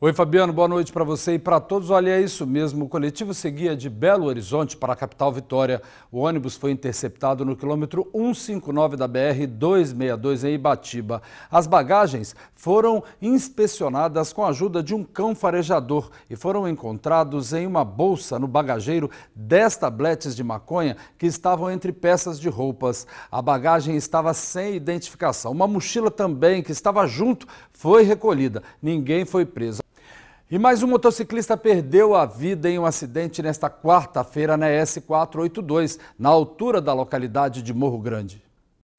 Oi, Fabiano, boa noite para você e para todos. Olha, é isso mesmo. O coletivo seguia de Belo Horizonte para a capital Vitória. O ônibus foi interceptado no quilômetro 159 da BR 262 em Ibatiba. As bagagens foram inspecionadas com a ajuda de um cão farejador e foram encontrados em uma bolsa no bagageiro 10 tabletes de maconha que estavam entre peças de roupas. A bagagem estava sem identificação. Uma mochila também que estava junto foi recolhida. Ninguém foi preso. E mais um motociclista perdeu a vida em um acidente nesta quarta-feira na S482, na altura da localidade de Morro Grande.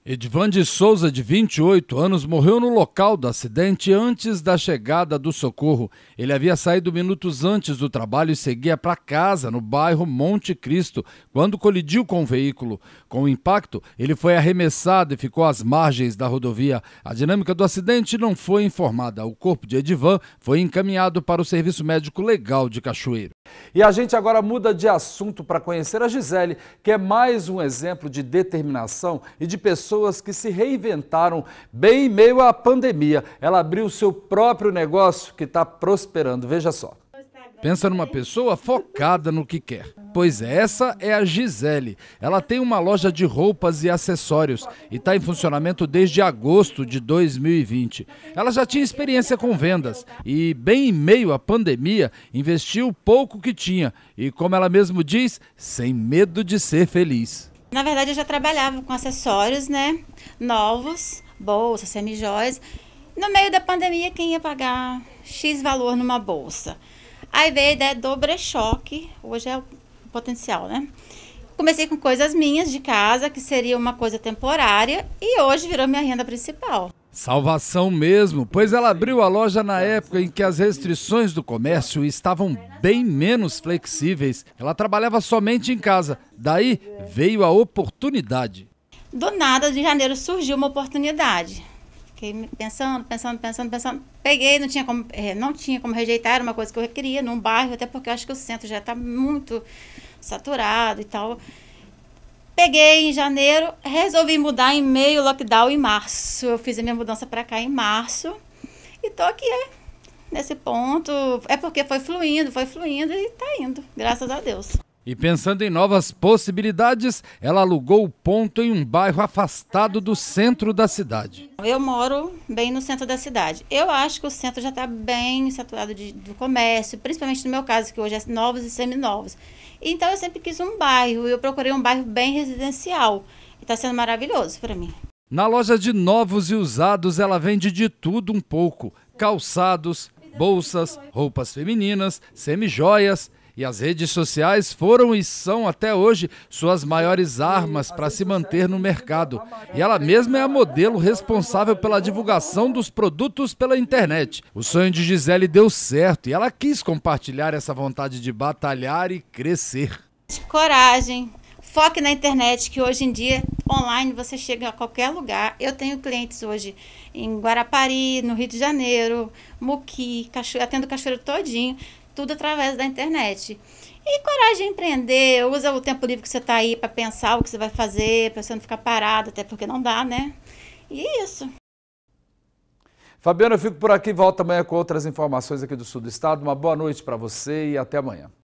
Edvan de Souza, de 28 anos, morreu no local do acidente antes da chegada do socorro. Ele havia saído minutos antes do trabalho e seguia para casa, no bairro Monte Cristo, quando colidiu com o veículo. Com o impacto, ele foi arremessado e ficou às margens da rodovia. A dinâmica do acidente não foi informada. O corpo de Edvan foi encaminhado para o Serviço Médico Legal de Cachoeiro. E a gente agora muda de assunto para conhecer a Gisele, que é mais um exemplo de determinação e de pessoas que se reinventaram bem em meio à pandemia. Ela abriu seu próprio negócio que está prosperando. Veja só. Pensa numa pessoa focada no que quer. Pois é, essa é a Gisele. Ela tem uma loja de roupas e acessórios e está em funcionamento desde agosto de 2020. Ela já tinha experiência com vendas e, bem em meio à pandemia, investiu pouco que tinha e, como ela mesmo diz, sem medo de ser feliz. Na verdade, eu já trabalhava com acessórios, né? Novos, bolsas, semijóias. No meio da pandemia, quem ia pagar X valor numa bolsa? Aí veio a ideia do brechó, que hoje é potencial, né? Comecei com coisas minhas de casa, que seria uma coisa temporária, e hoje virou minha renda principal. Salvação mesmo, pois ela abriu a loja na época em que as restrições do comércio estavam bem menos flexíveis. Ela trabalhava somente em casa, daí veio a oportunidade. Do nada, de janeiro surgiu uma oportunidade. Fiquei pensando, pensando, pensando, pensando. Peguei, não tinha como, é, não tinha como rejeitar, era uma coisa que eu queria num bairro, até porque eu acho que o centro já está muito saturado e tal. Peguei em janeiro, resolvi mudar em meio lockdown em março. Eu fiz a minha mudança para cá em março e tô aqui é, nesse ponto. É porque foi fluindo, foi fluindo e está indo, graças a Deus. E pensando em novas possibilidades, ela alugou o ponto em um bairro afastado do centro da cidade. Eu moro bem no centro da cidade. Eu acho que o centro já está bem saturado de, do comércio, principalmente no meu caso, que hoje é novos e seminovos. Então eu sempre quis um bairro e eu procurei um bairro bem residencial. E está sendo maravilhoso para mim. Na loja de novos e usados, ela vende de tudo um pouco: calçados, bolsas, roupas femininas, semijoias e as redes sociais foram e são até hoje suas maiores armas para se manter no mercado. E ela mesma é a modelo responsável pela divulgação dos produtos pela internet. O sonho de Gisele deu certo e ela quis compartilhar essa vontade de batalhar e crescer. Coragem, foque na internet, que hoje em dia online você chega a qualquer lugar. Eu tenho clientes hoje em Guarapari, no Rio de Janeiro, Muqui, cacho atendo cachoeiro todinho tudo através da internet. E coragem em empreender, usa o tempo livre que você está aí para pensar o que você vai fazer, para você não ficar parado, até porque não dá, né? E é isso. Fabiana, eu fico por aqui, volto amanhã com outras informações aqui do sul do estado. Uma boa noite para você e até amanhã.